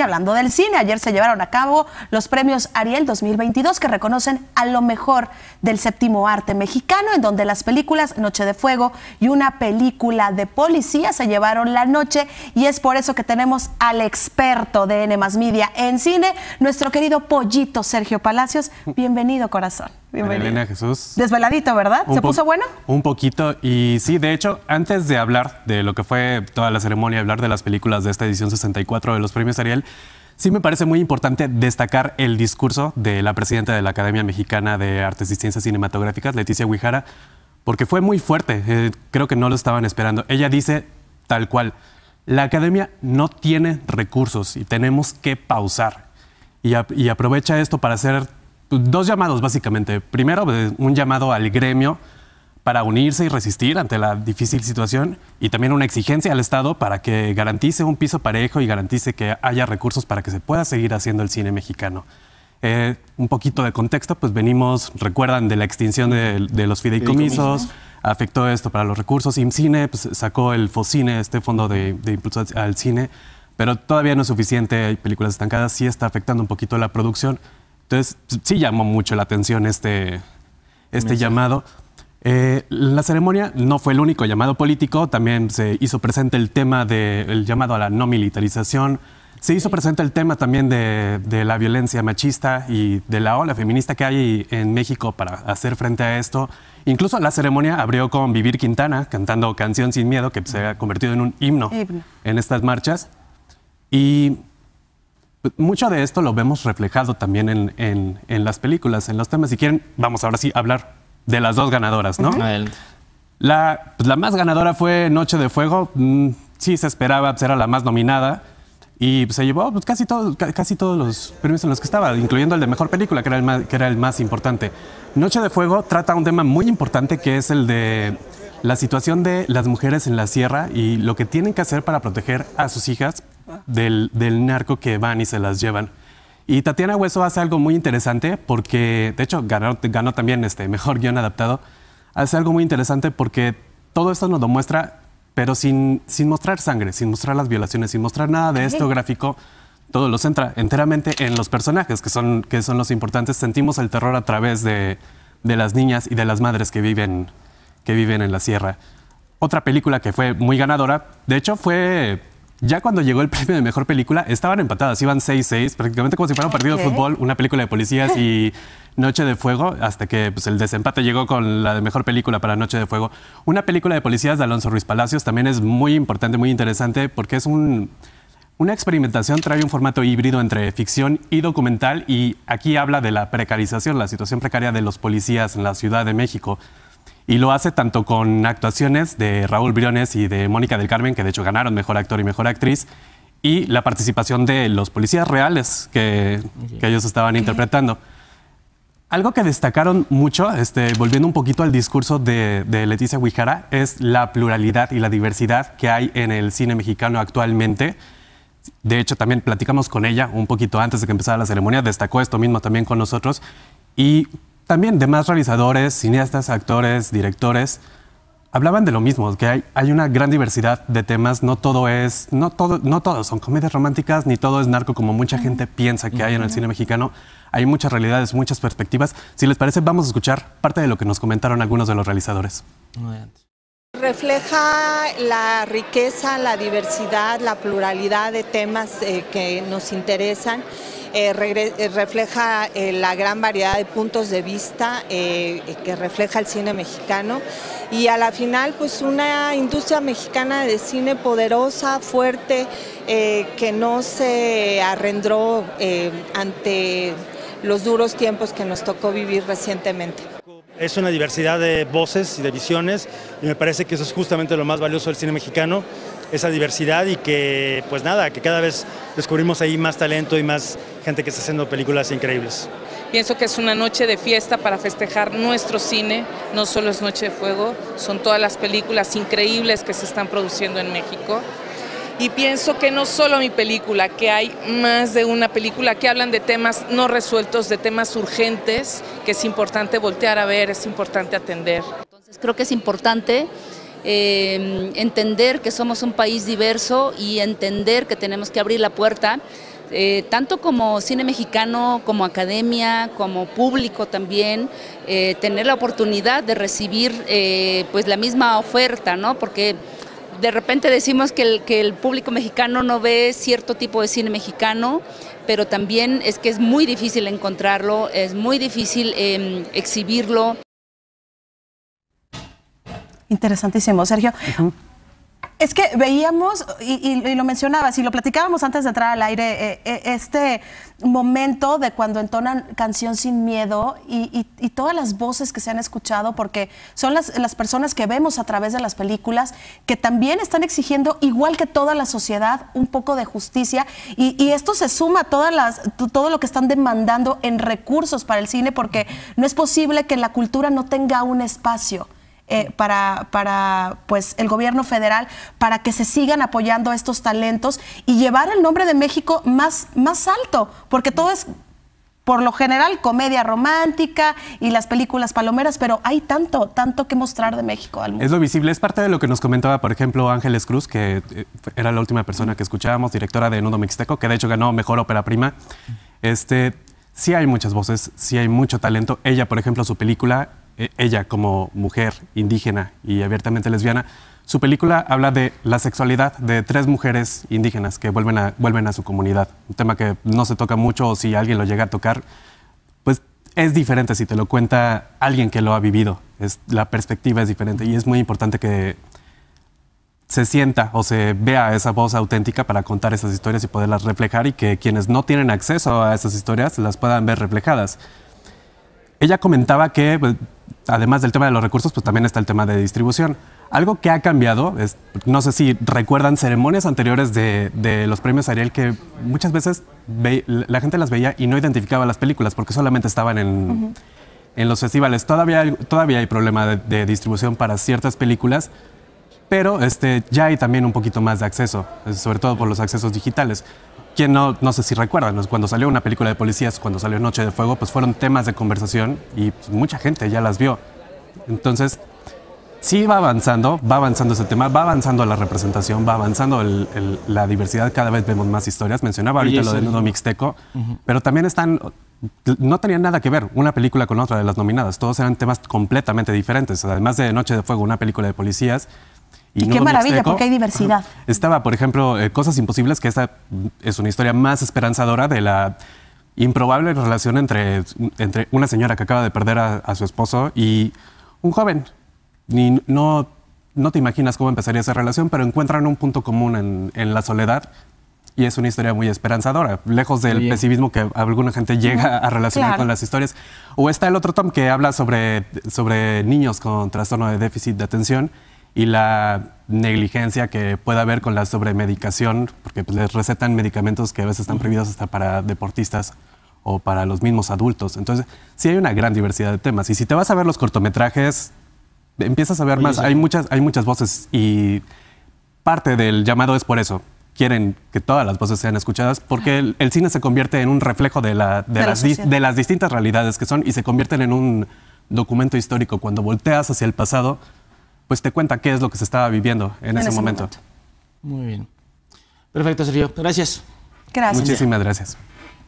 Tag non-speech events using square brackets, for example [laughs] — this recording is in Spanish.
Y hablando del cine, ayer se llevaron a cabo los premios Ariel 2022 que reconocen a lo mejor del séptimo arte mexicano, en donde las películas Noche de Fuego y una película de policía se llevaron la noche y es por eso que tenemos al experto de N Media en cine, nuestro querido pollito Sergio Palacios. Bienvenido, corazón. Bienvenida. Jesús. Desveladito, ¿verdad? ¿Se puso bueno? Un poquito. Y sí, de hecho, antes de hablar de lo que fue toda la ceremonia, hablar de las películas de esta edición 64 de los premios Ariel, sí me parece muy importante destacar el discurso de la presidenta de la Academia Mexicana de Artes y Ciencias Cinematográficas, Leticia Huijara, porque fue muy fuerte. Eh, creo que no lo estaban esperando. Ella dice tal cual. La academia no tiene recursos y tenemos que pausar. y aprovecha esto para hacer pues, dos llamados básicamente. Primero, eh, un llamado al gremio para unirse y resistir ante la difícil situación y también una exigencia al Estado para que garantice un piso parejo y garantice que haya recursos para que se pueda seguir haciendo el cine mexicano. Eh, un poquito de contexto, pues venimos, recuerdan, de la extinción de, los fideicomisos, afectó esto para los recursos, IMCINE pues, sacó el FOCINE, este fondo de, de impulso al cine, pero todavía no es suficiente, hay películas estancadas, sí está afectando un poquito la producción. Entonces, sí llamó mucho la atención este, este llamado. Eh, la ceremonia no fue el único llamado político, también se hizo presente el tema del llamado a la no militarización, se hizo presente el tema también de, la violencia machista y de la ola feminista que hay en México para hacer frente a esto. Incluso la ceremonia abrió con Vivir Quintana cantando Canción sin Miedo, que se ha convertido en un himno, himno. en estas marchas. Y pues, mucho de esto lo vemos reflejado también en, las películas, en los temas. Si quieren, vamos ahora sí a hablar de las dos ganadoras, ¿no? la, pues, la, más ganadora fue Noche de Fuego. Mm, sí se esperaba, pues, era la más nominada. Y se llevó casi, casi todos los premios en los que estaba, incluyendo el de Mejor Película, que era el que era el más importante. Noche de Fuego trata un tema muy importante que es el de la situación de las mujeres en la sierra y lo que tienen que hacer para proteger a sus hijas del, narco que van y se las llevan. Y Tatiana Hueso hace algo muy interesante porque, de hecho, ganó, también este mejor guión adaptado. Hace algo muy interesante porque todo esto nos lo muestra, pero sin, sin mostrar sangre, sin mostrar las violaciones, sin mostrar nada de esto gráfico. Todo lo centra enteramente en los personajes, que son, que son los importantes. Sentimos el terror a través de, las niñas y de las madres que viven, que viven en la sierra. Otra película que fue muy ganadora, de hecho, fue ya cuando llegó el premio de mejor película, estaban empatadas, iban 6-6, prácticamente como si fuera un partido de fútbol, una película de policías y [laughs] Noche de Fuego, hasta que pues, el desempate llegó con la de mejor película para Noche de Fuego. Una película de policías de Alonso Ruiz Palacios también es muy importante, muy interesante, porque es una experimentación, trae un formato híbrido entre ficción y documental, y aquí habla de la precarización, la situación precaria de los policías en la Ciudad de México y lo hace tanto con actuaciones de Raúl Briones y de Mónica del Carmen, que de hecho ganaron Mejor Actor y Mejor Actriz, y la participación de los policías reales que, ellos estaban interpretando. Algo que destacaron mucho, este, volviendo un poquito al discurso de, Leticia Huijara, es la pluralidad y la diversidad que hay en el cine mexicano actualmente. De hecho, también platicamos con ella un poquito antes de que empezara la ceremonia, destacó esto mismo también con nosotros. Y también demás realizadores, cineastas, actores, directores, hablaban de lo mismo, que hay, una gran diversidad de temas, no todo es, no todo, no son comedias románticas, ni todo es narco como mucha gente piensa que hay en el cine mexicano. Hay muchas realidades, muchas perspectivas. Si les parece, vamos a escuchar parte de lo que nos comentaron algunos de los realizadores. Refleja la riqueza, la diversidad, la pluralidad de temas eh, que nos interesan eh, eh, refleja eh, la gran variedad de puntos de vista que refleja el cine mexicano y a la final pues una industria mexicana de cine poderosa, fuerte, que no se arrendró ante los duros tiempos que nos tocó vivir recientemente. Es una diversidad de voces y de visiones y me parece que eso es justamente lo más valioso del cine mexicano esa diversidad y que, pues nada, que cada vez descubrimos ahí más talento y más gente que está haciendo películas increíbles. Pienso que es una noche de fiesta para festejar nuestro cine, no solo es Noche de Fuego, son todas las películas increíbles que se están produciendo en México. Y pienso que no solo mi película, que hay más de una película que hablan de temas no resueltos, de temas urgentes, que es importante voltear a ver, es importante atender. Entonces creo que es importante Em, entender que somos un país diverso y entender que tenemos que abrir la puerta, eh, tanto como cine mexicano, como academia, como público también, eh, tener la oportunidad de recibir eh, pues la misma oferta, ¿no? Porque de repente decimos que el, que el, público mexicano no ve cierto tipo de cine mexicano, pero también es que es muy difícil encontrarlo, es muy difícil em, exhibirlo. Interesantísimo, Sergio. Es que veíamos, y, lo mencionabas, y lo platicábamos antes de entrar al aire, eh, eh, este momento de cuando entonan Canción Sin Miedo y, todas las voces que se han escuchado, porque son las, personas que vemos a través de las películas que también están exigiendo, igual que toda la sociedad, un poco de justicia. Y, esto se suma a todas las, todo lo que están demandando en recursos para el cine, porque no es posible que la cultura no tenga un espacio eh, para, para pues, el gobierno federal para que se sigan apoyando estos talentos y llevar el nombre de México más, más alto, porque todo es por lo general comedia romántica y las películas palomeras, pero hay tanto, tanto que mostrar de México al mundo. Es lo visible, es parte de lo que nos comentaba, por ejemplo, Ángeles Cruz, que eh, era la última persona que escuchábamos, directora de Nudo Mixteco, que de hecho ganó Mejor Ópera Prima. Este, sí hay muchas voces, sí hay mucho talento. Ella, por ejemplo, su película eh, ella como mujer indígena y abiertamente lesbiana. Su película habla de la sexualidad de tres mujeres indígenas que vuelven a, vuelven a su comunidad. Un tema que no se toca mucho o si alguien lo llega a tocar, pues es diferente si te lo cuenta alguien que lo ha vivido. Es, la perspectiva es diferente y es muy importante que se sienta o se vea esa voz auténtica para contar esas historias y poderlas reflejar y que quienes no tienen acceso a esas historias las puedan ver reflejadas. Ella comentaba que pues, además del tema de los recursos, pues también está el tema de distribución. Algo que ha cambiado, no sé si recuerdan ceremonias anteriores de, los premios Ariel que muchas veces la gente las veía y no identificaba las películas porque solamente estaban en, en los festivales. Todavía hay, todavía hay problema de, de, distribución para ciertas películas, pero este, ya hay también un poquito más de acceso, sobre todo por los accesos digitales quien no, no sé si recuerdan, cuando salió una película de policías, cuando salió Noche de Fuego, pues fueron temas de conversación y pues, mucha gente ya las vio. Entonces, sí va avanzando, va avanzando ese tema, va avanzando la representación, va avanzando la diversidad, cada vez vemos más historias. Mencionaba ahorita lo de nudo mixteco, pero también están, no tenían nada que ver una película con otra de las nominadas, todos eran temas completamente diferentes. Además de Noche de Fuego, una película de policías, y, qué maravilla, porque hay diversidad. Estaba, por ejemplo, eh, Cosas Imposibles, que esta es una historia más esperanzadora de la improbable relación entre, entre una señora que acaba de perder a, su esposo y un joven. no, no te imaginas cómo empezaría esa relación, pero encuentran un punto común en, la soledad y es una historia muy esperanzadora, lejos del pesimismo que alguna gente llega a relacionar con las historias. O está el otro Tom que habla sobre, sobre niños con trastorno de déficit de atención y la negligencia que pueda haber con la sobremedicación, porque pues, les recetan medicamentos que a veces están prohibidos hasta para deportistas o para los mismos adultos. Entonces, sí hay una gran diversidad de temas. Y si te vas a ver los cortometrajes, empiezas a ver más. Hay, muchas, voces y parte del llamado es por eso. Quieren que todas las voces sean escuchadas porque el, cine se convierte en un reflejo de las distintas realidades que son y se convierten en un documento histórico. Cuando volteas hacia el pasado, pues te cuenta qué es lo que se estaba viviendo en, ese, momento. momento. Muy bien. Perfecto, Sergio. Gracias. Gracias. Muchísimas gracias.